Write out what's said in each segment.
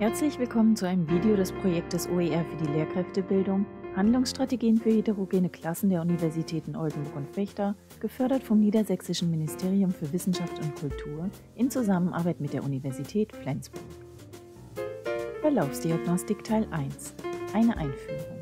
Herzlich willkommen zu einem Video des Projektes OER für die Lehrkräftebildung, Handlungsstrategien für heterogene Klassen der Universitäten Oldenburg und Fechter, gefördert vom Niedersächsischen Ministerium für Wissenschaft und Kultur in Zusammenarbeit mit der Universität Flensburg. Verlaufsdiagnostik Teil 1 – Eine Einführung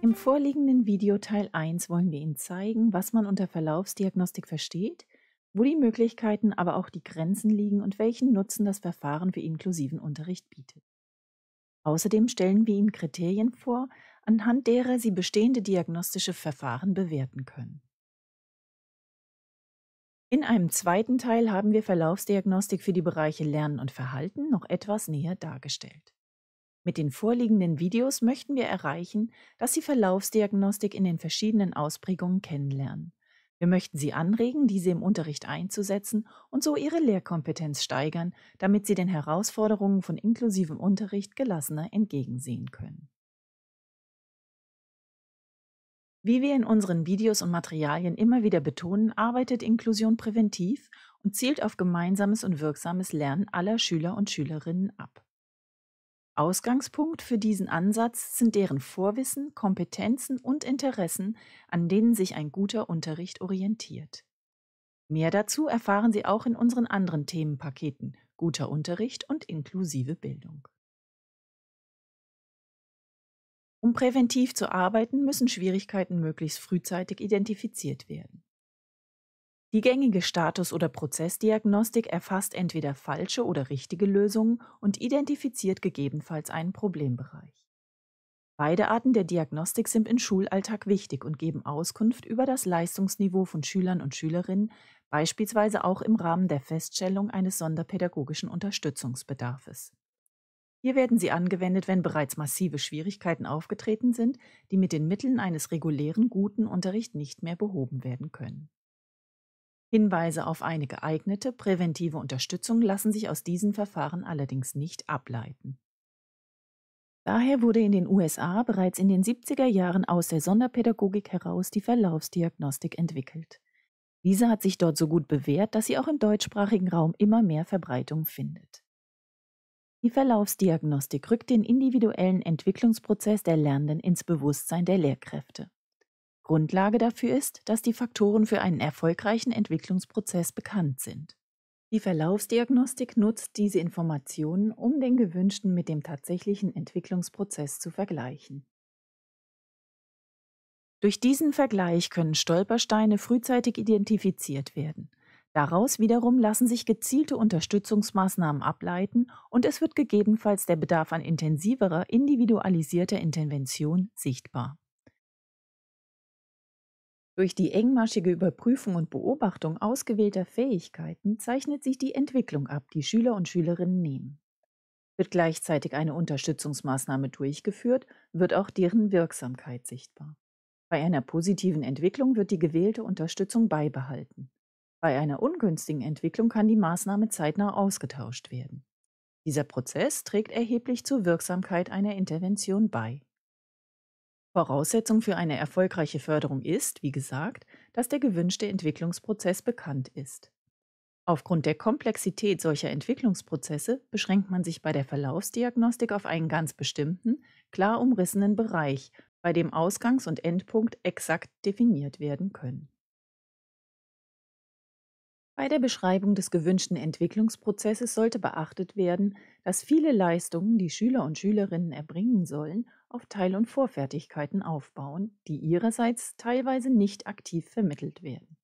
Im vorliegenden Video Teil 1 wollen wir Ihnen zeigen, was man unter Verlaufsdiagnostik versteht – wo die Möglichkeiten, aber auch die Grenzen liegen und welchen Nutzen das Verfahren für inklusiven Unterricht bietet. Außerdem stellen wir Ihnen Kriterien vor, anhand derer Sie bestehende diagnostische Verfahren bewerten können. In einem zweiten Teil haben wir Verlaufsdiagnostik für die Bereiche Lernen und Verhalten noch etwas näher dargestellt. Mit den vorliegenden Videos möchten wir erreichen, dass Sie Verlaufsdiagnostik in den verschiedenen Ausprägungen kennenlernen wir möchten Sie anregen, diese im Unterricht einzusetzen und so Ihre Lehrkompetenz steigern, damit Sie den Herausforderungen von inklusivem Unterricht gelassener entgegensehen können. Wie wir in unseren Videos und Materialien immer wieder betonen, arbeitet Inklusion präventiv und zielt auf gemeinsames und wirksames Lernen aller Schüler und Schülerinnen ab. Ausgangspunkt für diesen Ansatz sind deren Vorwissen, Kompetenzen und Interessen, an denen sich ein guter Unterricht orientiert. Mehr dazu erfahren Sie auch in unseren anderen Themenpaketen Guter Unterricht und inklusive Bildung. Um präventiv zu arbeiten, müssen Schwierigkeiten möglichst frühzeitig identifiziert werden. Die gängige Status- oder Prozessdiagnostik erfasst entweder falsche oder richtige Lösungen und identifiziert gegebenenfalls einen Problembereich. Beide Arten der Diagnostik sind im Schulalltag wichtig und geben Auskunft über das Leistungsniveau von Schülern und Schülerinnen, beispielsweise auch im Rahmen der Feststellung eines sonderpädagogischen Unterstützungsbedarfes. Hier werden sie angewendet, wenn bereits massive Schwierigkeiten aufgetreten sind, die mit den Mitteln eines regulären guten Unterrichts nicht mehr behoben werden können. Hinweise auf eine geeignete präventive Unterstützung lassen sich aus diesen Verfahren allerdings nicht ableiten. Daher wurde in den USA bereits in den 70er Jahren aus der Sonderpädagogik heraus die Verlaufsdiagnostik entwickelt. Diese hat sich dort so gut bewährt, dass sie auch im deutschsprachigen Raum immer mehr Verbreitung findet. Die Verlaufsdiagnostik rückt den individuellen Entwicklungsprozess der Lernenden ins Bewusstsein der Lehrkräfte. Grundlage dafür ist, dass die Faktoren für einen erfolgreichen Entwicklungsprozess bekannt sind. Die Verlaufsdiagnostik nutzt diese Informationen, um den gewünschten mit dem tatsächlichen Entwicklungsprozess zu vergleichen. Durch diesen Vergleich können Stolpersteine frühzeitig identifiziert werden. Daraus wiederum lassen sich gezielte Unterstützungsmaßnahmen ableiten und es wird gegebenenfalls der Bedarf an intensiverer, individualisierter Intervention sichtbar. Durch die engmaschige Überprüfung und Beobachtung ausgewählter Fähigkeiten zeichnet sich die Entwicklung ab, die Schüler und Schülerinnen nehmen. Wird gleichzeitig eine Unterstützungsmaßnahme durchgeführt, wird auch deren Wirksamkeit sichtbar. Bei einer positiven Entwicklung wird die gewählte Unterstützung beibehalten. Bei einer ungünstigen Entwicklung kann die Maßnahme zeitnah ausgetauscht werden. Dieser Prozess trägt erheblich zur Wirksamkeit einer Intervention bei. Voraussetzung für eine erfolgreiche Förderung ist, wie gesagt, dass der gewünschte Entwicklungsprozess bekannt ist. Aufgrund der Komplexität solcher Entwicklungsprozesse beschränkt man sich bei der Verlaufsdiagnostik auf einen ganz bestimmten, klar umrissenen Bereich, bei dem Ausgangs- und Endpunkt exakt definiert werden können. Bei der Beschreibung des gewünschten Entwicklungsprozesses sollte beachtet werden, dass viele Leistungen, die Schüler und Schülerinnen erbringen sollen, auf Teil- und Vorfertigkeiten aufbauen, die ihrerseits teilweise nicht aktiv vermittelt werden.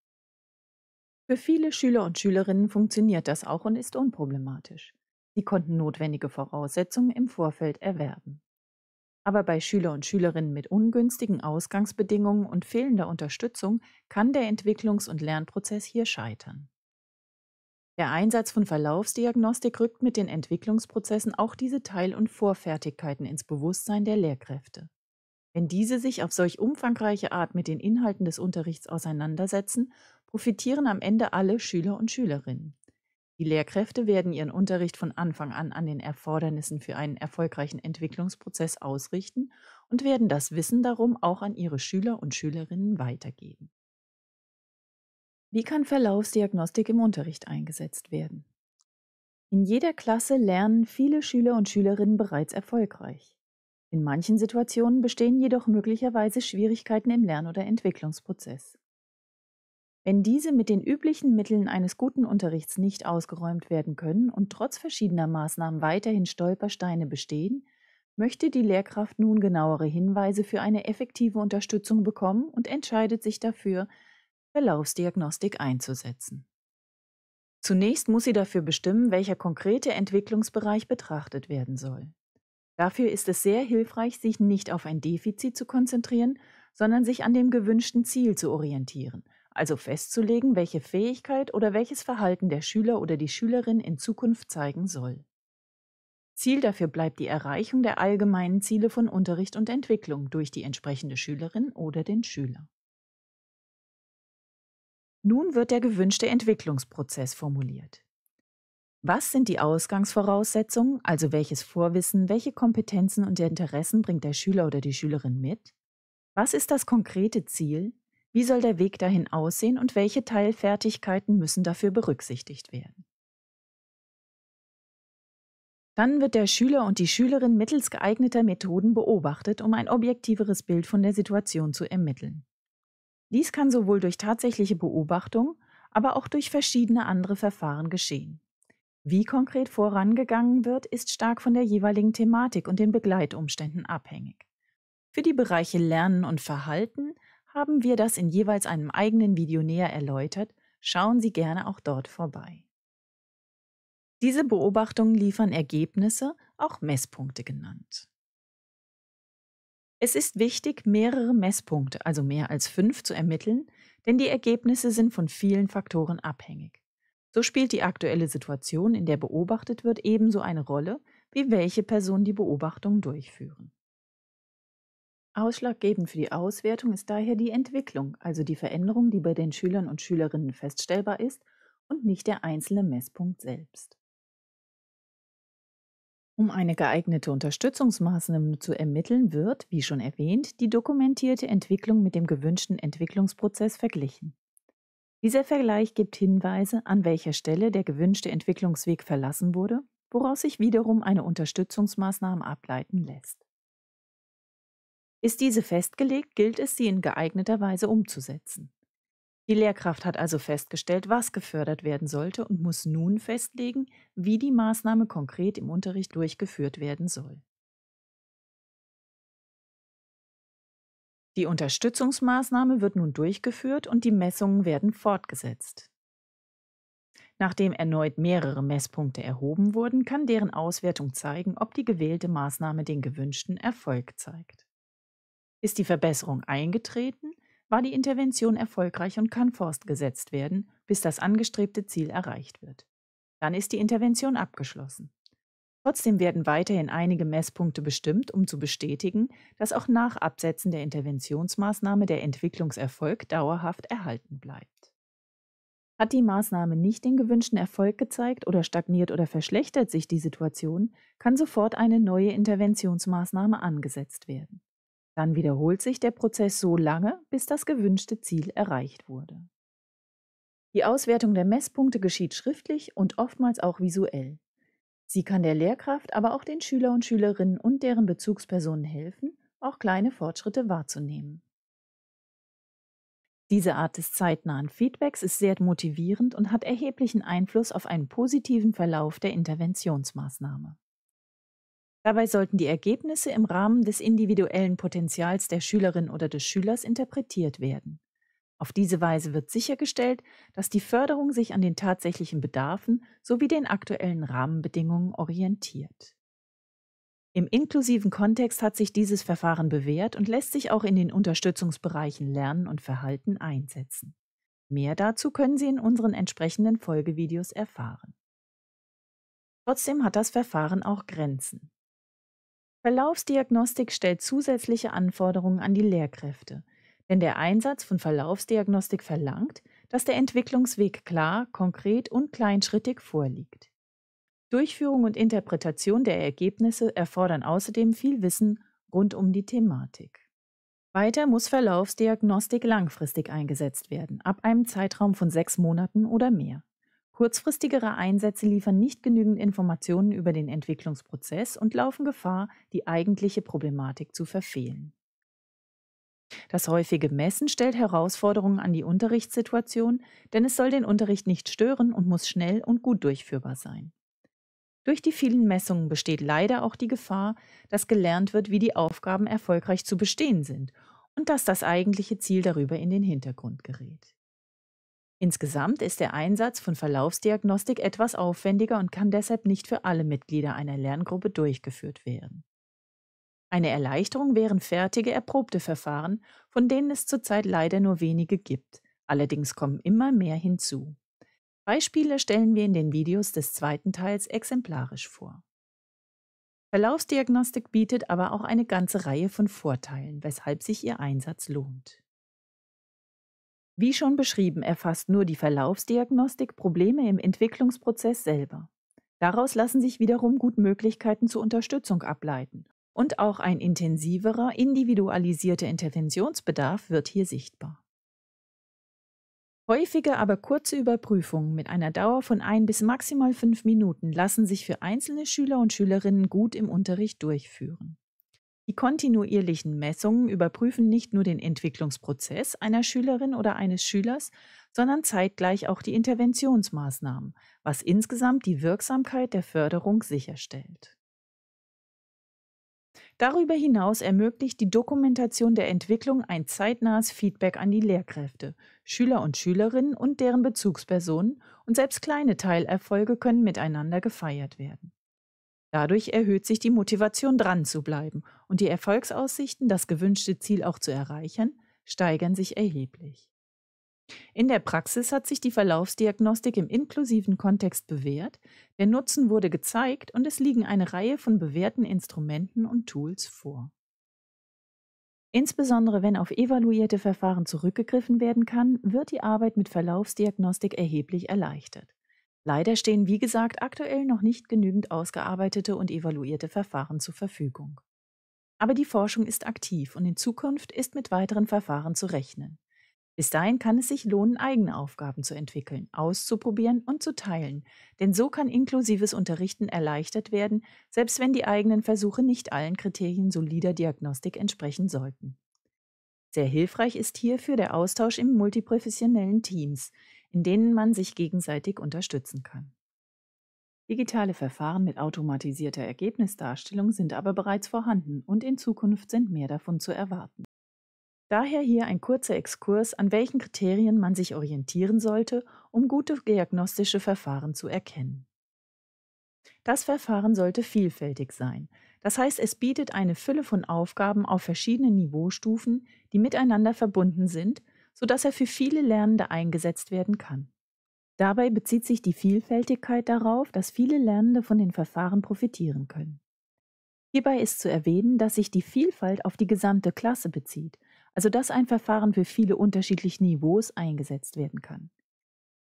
Für viele Schüler und Schülerinnen funktioniert das auch und ist unproblematisch. Sie konnten notwendige Voraussetzungen im Vorfeld erwerben. Aber bei Schüler und Schülerinnen mit ungünstigen Ausgangsbedingungen und fehlender Unterstützung kann der Entwicklungs- und Lernprozess hier scheitern. Der Einsatz von Verlaufsdiagnostik rückt mit den Entwicklungsprozessen auch diese Teil- und Vorfertigkeiten ins Bewusstsein der Lehrkräfte. Wenn diese sich auf solch umfangreiche Art mit den Inhalten des Unterrichts auseinandersetzen, profitieren am Ende alle Schüler und Schülerinnen. Die Lehrkräfte werden ihren Unterricht von Anfang an an den Erfordernissen für einen erfolgreichen Entwicklungsprozess ausrichten und werden das Wissen darum auch an ihre Schüler und Schülerinnen weitergeben. Wie kann Verlaufsdiagnostik im Unterricht eingesetzt werden? In jeder Klasse lernen viele Schüler und Schülerinnen bereits erfolgreich. In manchen Situationen bestehen jedoch möglicherweise Schwierigkeiten im Lern- oder Entwicklungsprozess. Wenn diese mit den üblichen Mitteln eines guten Unterrichts nicht ausgeräumt werden können und trotz verschiedener Maßnahmen weiterhin Stolpersteine bestehen, möchte die Lehrkraft nun genauere Hinweise für eine effektive Unterstützung bekommen und entscheidet sich dafür, Verlaufsdiagnostik einzusetzen. Zunächst muss sie dafür bestimmen, welcher konkrete Entwicklungsbereich betrachtet werden soll. Dafür ist es sehr hilfreich, sich nicht auf ein Defizit zu konzentrieren, sondern sich an dem gewünschten Ziel zu orientieren, also festzulegen, welche Fähigkeit oder welches Verhalten der Schüler oder die Schülerin in Zukunft zeigen soll. Ziel dafür bleibt die Erreichung der allgemeinen Ziele von Unterricht und Entwicklung durch die entsprechende Schülerin oder den Schüler. Nun wird der gewünschte Entwicklungsprozess formuliert. Was sind die Ausgangsvoraussetzungen, also welches Vorwissen, welche Kompetenzen und Interessen bringt der Schüler oder die Schülerin mit? Was ist das konkrete Ziel? Wie soll der Weg dahin aussehen und welche Teilfertigkeiten müssen dafür berücksichtigt werden? Dann wird der Schüler und die Schülerin mittels geeigneter Methoden beobachtet, um ein objektiveres Bild von der Situation zu ermitteln. Dies kann sowohl durch tatsächliche Beobachtung, aber auch durch verschiedene andere Verfahren geschehen. Wie konkret vorangegangen wird, ist stark von der jeweiligen Thematik und den Begleitumständen abhängig. Für die Bereiche Lernen und Verhalten haben wir das in jeweils einem eigenen Video näher erläutert, schauen Sie gerne auch dort vorbei. Diese Beobachtungen liefern Ergebnisse, auch Messpunkte genannt. Es ist wichtig, mehrere Messpunkte, also mehr als fünf, zu ermitteln, denn die Ergebnisse sind von vielen Faktoren abhängig. So spielt die aktuelle Situation, in der beobachtet wird, ebenso eine Rolle, wie welche Personen die Beobachtung durchführen. Ausschlaggebend für die Auswertung ist daher die Entwicklung, also die Veränderung, die bei den Schülern und Schülerinnen feststellbar ist und nicht der einzelne Messpunkt selbst. Um eine geeignete Unterstützungsmaßnahme zu ermitteln, wird, wie schon erwähnt, die dokumentierte Entwicklung mit dem gewünschten Entwicklungsprozess verglichen. Dieser Vergleich gibt Hinweise, an welcher Stelle der gewünschte Entwicklungsweg verlassen wurde, woraus sich wiederum eine Unterstützungsmaßnahme ableiten lässt. Ist diese festgelegt, gilt es, sie in geeigneter Weise umzusetzen. Die Lehrkraft hat also festgestellt, was gefördert werden sollte und muss nun festlegen, wie die Maßnahme konkret im Unterricht durchgeführt werden soll. Die Unterstützungsmaßnahme wird nun durchgeführt und die Messungen werden fortgesetzt. Nachdem erneut mehrere Messpunkte erhoben wurden, kann deren Auswertung zeigen, ob die gewählte Maßnahme den gewünschten Erfolg zeigt. Ist die Verbesserung eingetreten, war die Intervention erfolgreich und kann fortgesetzt werden, bis das angestrebte Ziel erreicht wird. Dann ist die Intervention abgeschlossen. Trotzdem werden weiterhin einige Messpunkte bestimmt, um zu bestätigen, dass auch nach Absetzen der Interventionsmaßnahme der Entwicklungserfolg dauerhaft erhalten bleibt. Hat die Maßnahme nicht den gewünschten Erfolg gezeigt oder stagniert oder verschlechtert sich die Situation, kann sofort eine neue Interventionsmaßnahme angesetzt werden. Dann wiederholt sich der Prozess so lange, bis das gewünschte Ziel erreicht wurde. Die Auswertung der Messpunkte geschieht schriftlich und oftmals auch visuell. Sie kann der Lehrkraft, aber auch den Schüler und Schülerinnen und deren Bezugspersonen helfen, auch kleine Fortschritte wahrzunehmen. Diese Art des zeitnahen Feedbacks ist sehr motivierend und hat erheblichen Einfluss auf einen positiven Verlauf der Interventionsmaßnahme. Dabei sollten die Ergebnisse im Rahmen des individuellen Potenzials der Schülerin oder des Schülers interpretiert werden. Auf diese Weise wird sichergestellt, dass die Förderung sich an den tatsächlichen Bedarfen sowie den aktuellen Rahmenbedingungen orientiert. Im inklusiven Kontext hat sich dieses Verfahren bewährt und lässt sich auch in den Unterstützungsbereichen Lernen und Verhalten einsetzen. Mehr dazu können Sie in unseren entsprechenden Folgevideos erfahren. Trotzdem hat das Verfahren auch Grenzen. Verlaufsdiagnostik stellt zusätzliche Anforderungen an die Lehrkräfte, denn der Einsatz von Verlaufsdiagnostik verlangt, dass der Entwicklungsweg klar, konkret und kleinschrittig vorliegt. Durchführung und Interpretation der Ergebnisse erfordern außerdem viel Wissen rund um die Thematik. Weiter muss Verlaufsdiagnostik langfristig eingesetzt werden, ab einem Zeitraum von sechs Monaten oder mehr. Kurzfristigere Einsätze liefern nicht genügend Informationen über den Entwicklungsprozess und laufen Gefahr, die eigentliche Problematik zu verfehlen. Das häufige Messen stellt Herausforderungen an die Unterrichtssituation, denn es soll den Unterricht nicht stören und muss schnell und gut durchführbar sein. Durch die vielen Messungen besteht leider auch die Gefahr, dass gelernt wird, wie die Aufgaben erfolgreich zu bestehen sind und dass das eigentliche Ziel darüber in den Hintergrund gerät. Insgesamt ist der Einsatz von Verlaufsdiagnostik etwas aufwendiger und kann deshalb nicht für alle Mitglieder einer Lerngruppe durchgeführt werden. Eine Erleichterung wären fertige, erprobte Verfahren, von denen es zurzeit leider nur wenige gibt. Allerdings kommen immer mehr hinzu. Beispiele stellen wir in den Videos des zweiten Teils exemplarisch vor. Verlaufsdiagnostik bietet aber auch eine ganze Reihe von Vorteilen, weshalb sich ihr Einsatz lohnt. Wie schon beschrieben, erfasst nur die Verlaufsdiagnostik Probleme im Entwicklungsprozess selber. Daraus lassen sich wiederum gut Möglichkeiten zur Unterstützung ableiten. Und auch ein intensiverer, individualisierter Interventionsbedarf wird hier sichtbar. Häufige, aber kurze Überprüfungen mit einer Dauer von ein bis maximal fünf Minuten lassen sich für einzelne Schüler und Schülerinnen gut im Unterricht durchführen. Die kontinuierlichen Messungen überprüfen nicht nur den Entwicklungsprozess einer Schülerin oder eines Schülers, sondern zeitgleich auch die Interventionsmaßnahmen, was insgesamt die Wirksamkeit der Förderung sicherstellt. Darüber hinaus ermöglicht die Dokumentation der Entwicklung ein zeitnahes Feedback an die Lehrkräfte, Schüler und Schülerinnen und deren Bezugspersonen und selbst kleine Teilerfolge können miteinander gefeiert werden. Dadurch erhöht sich die Motivation dran zu bleiben und die Erfolgsaussichten, das gewünschte Ziel auch zu erreichen, steigern sich erheblich. In der Praxis hat sich die Verlaufsdiagnostik im inklusiven Kontext bewährt, der Nutzen wurde gezeigt und es liegen eine Reihe von bewährten Instrumenten und Tools vor. Insbesondere wenn auf evaluierte Verfahren zurückgegriffen werden kann, wird die Arbeit mit Verlaufsdiagnostik erheblich erleichtert. Leider stehen, wie gesagt, aktuell noch nicht genügend ausgearbeitete und evaluierte Verfahren zur Verfügung. Aber die Forschung ist aktiv und in Zukunft ist mit weiteren Verfahren zu rechnen. Bis dahin kann es sich lohnen, eigene Aufgaben zu entwickeln, auszuprobieren und zu teilen, denn so kann inklusives Unterrichten erleichtert werden, selbst wenn die eigenen Versuche nicht allen Kriterien solider Diagnostik entsprechen sollten. Sehr hilfreich ist hierfür der Austausch im multiprofessionellen Teams, in denen man sich gegenseitig unterstützen kann. Digitale Verfahren mit automatisierter Ergebnisdarstellung sind aber bereits vorhanden und in Zukunft sind mehr davon zu erwarten. Daher hier ein kurzer Exkurs, an welchen Kriterien man sich orientieren sollte, um gute diagnostische Verfahren zu erkennen. Das Verfahren sollte vielfältig sein. Das heißt, es bietet eine Fülle von Aufgaben auf verschiedenen Niveaustufen, die miteinander verbunden sind, sodass er für viele Lernende eingesetzt werden kann. Dabei bezieht sich die Vielfältigkeit darauf, dass viele Lernende von den Verfahren profitieren können. Hierbei ist zu erwähnen, dass sich die Vielfalt auf die gesamte Klasse bezieht, also dass ein Verfahren für viele unterschiedliche Niveaus eingesetzt werden kann.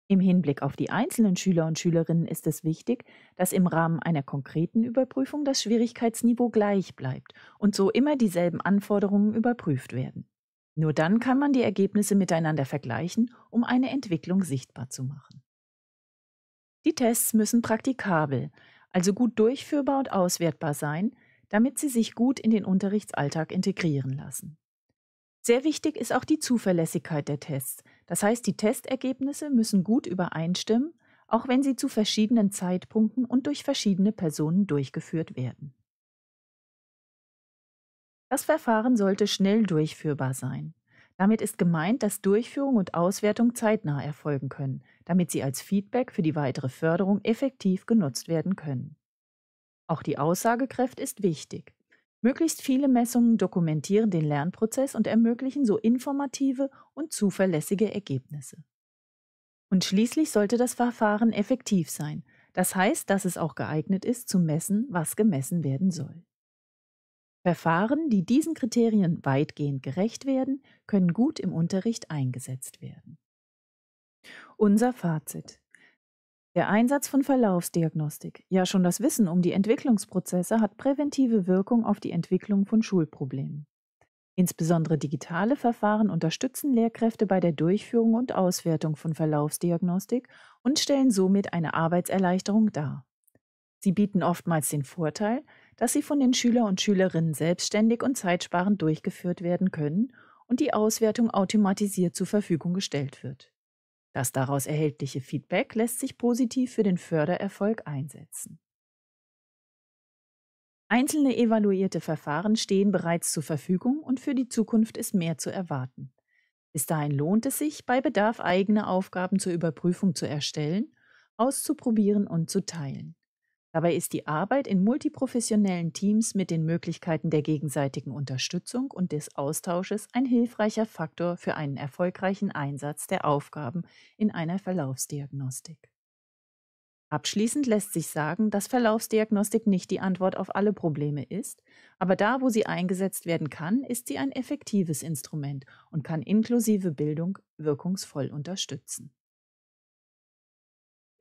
Im Hinblick auf die einzelnen Schüler und Schülerinnen ist es wichtig, dass im Rahmen einer konkreten Überprüfung das Schwierigkeitsniveau gleich bleibt und so immer dieselben Anforderungen überprüft werden. Nur dann kann man die Ergebnisse miteinander vergleichen, um eine Entwicklung sichtbar zu machen. Die Tests müssen praktikabel, also gut durchführbar und auswertbar sein, damit sie sich gut in den Unterrichtsalltag integrieren lassen. Sehr wichtig ist auch die Zuverlässigkeit der Tests. Das heißt, die Testergebnisse müssen gut übereinstimmen, auch wenn sie zu verschiedenen Zeitpunkten und durch verschiedene Personen durchgeführt werden. Das Verfahren sollte schnell durchführbar sein. Damit ist gemeint, dass Durchführung und Auswertung zeitnah erfolgen können, damit sie als Feedback für die weitere Förderung effektiv genutzt werden können. Auch die Aussagekraft ist wichtig. Möglichst viele Messungen dokumentieren den Lernprozess und ermöglichen so informative und zuverlässige Ergebnisse. Und schließlich sollte das Verfahren effektiv sein. Das heißt, dass es auch geeignet ist, zu messen, was gemessen werden soll. Verfahren, die diesen Kriterien weitgehend gerecht werden, können gut im Unterricht eingesetzt werden. Unser Fazit. Der Einsatz von Verlaufsdiagnostik, ja schon das Wissen um die Entwicklungsprozesse hat präventive Wirkung auf die Entwicklung von Schulproblemen. Insbesondere digitale Verfahren unterstützen Lehrkräfte bei der Durchführung und Auswertung von Verlaufsdiagnostik und stellen somit eine Arbeitserleichterung dar. Sie bieten oftmals den Vorteil, dass sie von den Schüler und Schülerinnen selbstständig und zeitsparend durchgeführt werden können und die Auswertung automatisiert zur Verfügung gestellt wird. Das daraus erhältliche Feedback lässt sich positiv für den Fördererfolg einsetzen. Einzelne evaluierte Verfahren stehen bereits zur Verfügung und für die Zukunft ist mehr zu erwarten. Bis dahin lohnt es sich, bei Bedarf eigene Aufgaben zur Überprüfung zu erstellen, auszuprobieren und zu teilen. Dabei ist die Arbeit in multiprofessionellen Teams mit den Möglichkeiten der gegenseitigen Unterstützung und des Austausches ein hilfreicher Faktor für einen erfolgreichen Einsatz der Aufgaben in einer Verlaufsdiagnostik. Abschließend lässt sich sagen, dass Verlaufsdiagnostik nicht die Antwort auf alle Probleme ist, aber da, wo sie eingesetzt werden kann, ist sie ein effektives Instrument und kann inklusive Bildung wirkungsvoll unterstützen.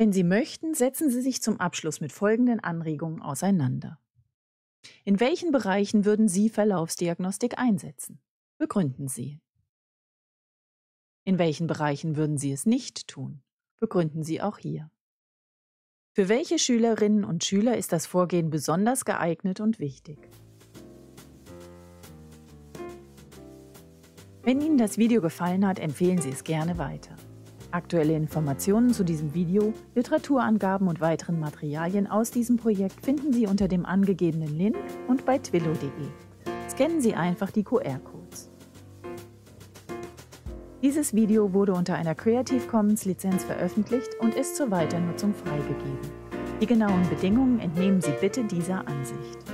Wenn Sie möchten, setzen Sie sich zum Abschluss mit folgenden Anregungen auseinander. In welchen Bereichen würden Sie Verlaufsdiagnostik einsetzen? Begründen Sie. In welchen Bereichen würden Sie es nicht tun? Begründen Sie auch hier. Für welche Schülerinnen und Schüler ist das Vorgehen besonders geeignet und wichtig? Wenn Ihnen das Video gefallen hat, empfehlen Sie es gerne weiter. Aktuelle Informationen zu diesem Video, Literaturangaben und weiteren Materialien aus diesem Projekt finden Sie unter dem angegebenen Link und bei twillo.de. Scannen Sie einfach die QR-Codes. Dieses Video wurde unter einer Creative Commons Lizenz veröffentlicht und ist zur Weiternutzung freigegeben. Die genauen Bedingungen entnehmen Sie bitte dieser Ansicht.